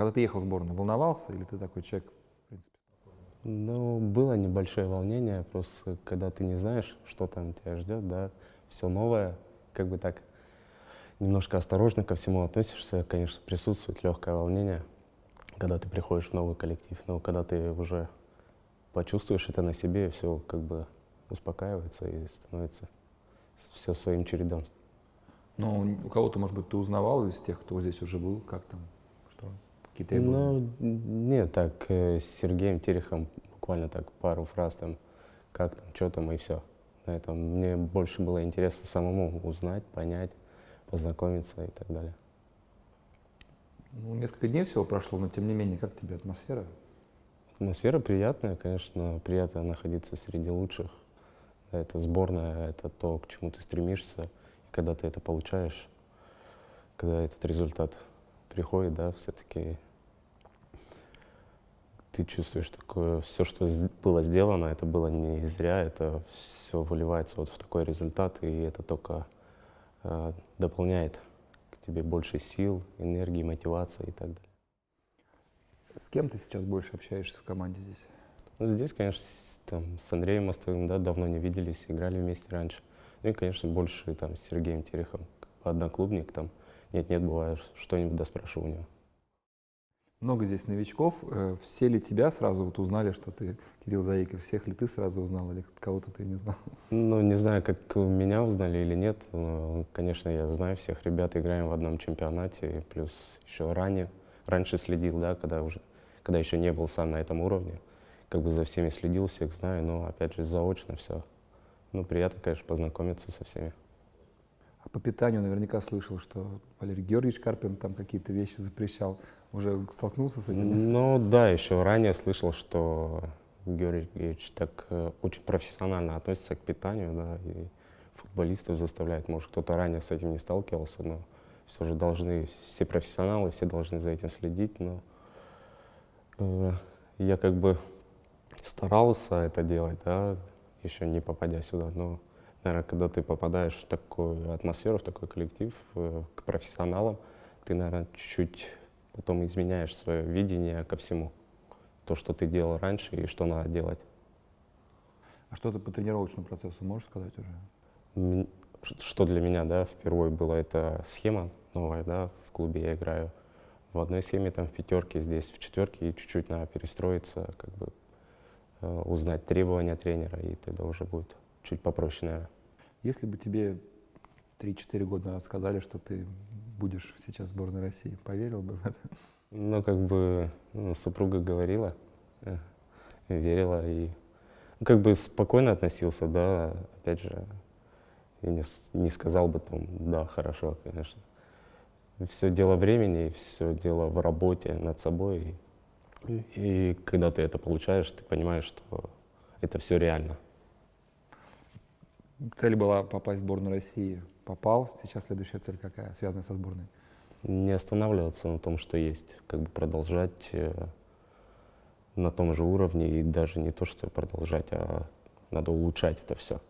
Когда ты ехал в сборную, волновался или ты такой человек, в принципе, Ну, было небольшое волнение, просто когда ты не знаешь, что там тебя ждет, да, все новое, как бы так немножко осторожно ко всему относишься, конечно, присутствует легкое волнение, когда ты приходишь в новый коллектив, но когда ты уже почувствуешь это на себе, все как бы успокаивается и становится все своим чередом. Ну, у кого-то, может быть, ты узнавал из тех, кто здесь уже был, как там какие-то Ну, нет, так, э, с Сергеем Терехом буквально так пару фраз там, как там, что там и все. На этом мне больше было интересно самому узнать, понять, познакомиться и так далее. Ну, несколько дней всего прошло, но тем не менее, как тебе атмосфера? Атмосфера приятная, конечно, приятно находиться среди лучших. Это сборная, это то, к чему ты стремишься, и когда ты это получаешь, когда этот результат приходит, да, все-таки ты чувствуешь такое, все, что было сделано, это было не зря, это все выливается вот в такой результат, и это только э, дополняет к тебе больше сил, энергии, мотивации и так далее. С кем ты сейчас больше общаешься в команде здесь? Ну, здесь, конечно, с, там, с Андреем Мостовым, да, давно не виделись, играли вместе раньше. Ну и, конечно, больше там с Сергеем Терехом, одноклубник там. Нет-нет, бывает, что-нибудь доспрашиваю у него много здесь новичков. Э, все ли тебя сразу вот узнали, что ты Кирилл Заиков? Всех ли ты сразу узнал или кого-то ты не знал? Ну, не знаю, как меня узнали или нет. Но, конечно, я знаю всех ребят, играем в одном чемпионате. Плюс еще ранее, раньше следил, да, когда уже, когда еще не был сам на этом уровне. Как бы за всеми следил, всех знаю, но опять же заочно все. Ну, приятно, конечно, познакомиться со всеми по питанию наверняка слышал, что Валерий Георгиевич Карпин там какие-то вещи запрещал. Уже столкнулся с этим? Ну да, еще ранее слышал, что Георгиевич так э, очень профессионально относится к питанию, да, и футболистов заставляет. Может, кто-то ранее с этим не сталкивался, но все же должны, все профессионалы, все должны за этим следить, но э, я как бы старался это делать, да, еще не попадя сюда, но наверное, когда ты попадаешь в такую атмосферу, в такой коллектив, э, к профессионалам, ты, наверное, чуть-чуть потом изменяешь свое видение ко всему. То, что ты делал раньше и что надо делать. А что ты по тренировочному процессу можешь сказать уже? Что для меня, да, впервые была эта схема новая, да, в клубе я играю в одной схеме, там в пятерке, здесь в четверке, и чуть-чуть надо перестроиться, как бы э, узнать требования тренера, и тогда уже будет чуть попроще, наверное. Если бы тебе 3-4 года назад сказали, что ты будешь сейчас в сборной России, поверил бы в это? Ну, как бы ну, супруга говорила, э, верила и как бы спокойно относился, да, опять же, я не, не сказал бы там, да, хорошо, конечно. Все дело времени, все дело в работе над собой. И, и когда ты это получаешь, ты понимаешь, что это все реально. Цель была попасть в сборную России. Попал. Сейчас следующая цель какая, связанная со сборной? Не останавливаться на том, что есть. Как бы продолжать э, на том же уровне и даже не то, что продолжать, а надо улучшать это все.